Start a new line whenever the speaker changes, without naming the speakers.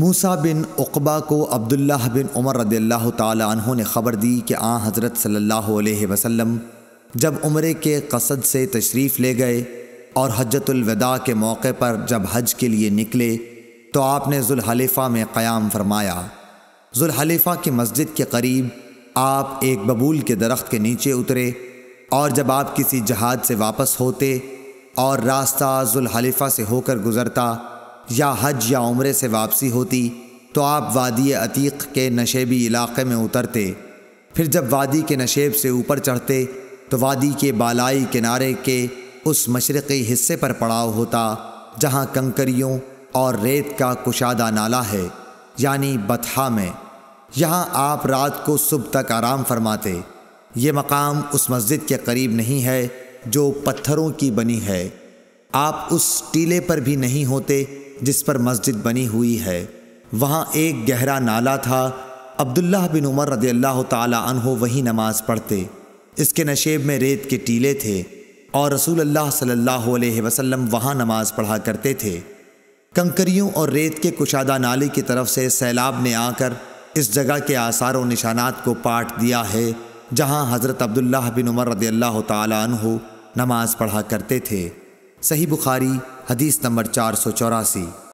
موسا بن اقبا کو عبداللہ بن عمر رضی اللہ تعالی عنہ نے خبر دی کہ آ حضرت صلی اللہ علیہ وسلم جب عمرے کے قصد سے تشریف لے گئے اور حجت الوداع کے موقع پر جب حج کے لیے نکلے تو آپ نے ذوالحلیفہ میں قیام فرمایا ذوالحلیفہ کی مسجد کے قریب آپ ایک ببول کے درخت کے نیچے اترے اور جب آپ کسی جہاد سے واپس ہوتے اور راستہ ذوالحلیفہ سے ہو کر گزرتا یا حج یا عمرے سے واپسی ہوتی تو آپ وادی عتیق کے نشیبی علاقے میں اترتے پھر جب وادی کے نشیب سے اوپر چڑھتے تو وادی کے بالائی کنارے کے اس مشرقی حصے پر پڑاؤ ہوتا جہاں کنکریوں اور ریت کا کشادہ نالا ہے یعنی بتھا میں یہاں آپ رات کو صبح تک آرام فرماتے یہ مقام اس مسجد کے قریب نہیں ہے جو پتھروں کی بنی ہے آپ اس ٹیلے پر بھی نہیں ہوتے جس پر مسجد بنی ہوئی ہے وہاں ایک گہرا نالا تھا عبداللہ بن عمر رضی اللہ تعالیٰ عنہ وہی نماز پڑھتے اس کے نشیب میں ریت کے ٹیلے تھے اور رسول اللہ صلی اللہ علیہ وسلم وہاں نماز پڑھا کرتے تھے کنکریوں اور ریت کے کشادہ نالے کی طرف سے سیلاب نے آ کر اس جگہ کے آثار و نشانات کو پاٹ دیا ہے جہاں حضرت عبداللہ بن عمر رضی اللہ تعالیٰ عنہ نماز پڑھا کرتے تھے صحیح بخاری حدیث نمبر چار سو چوراسی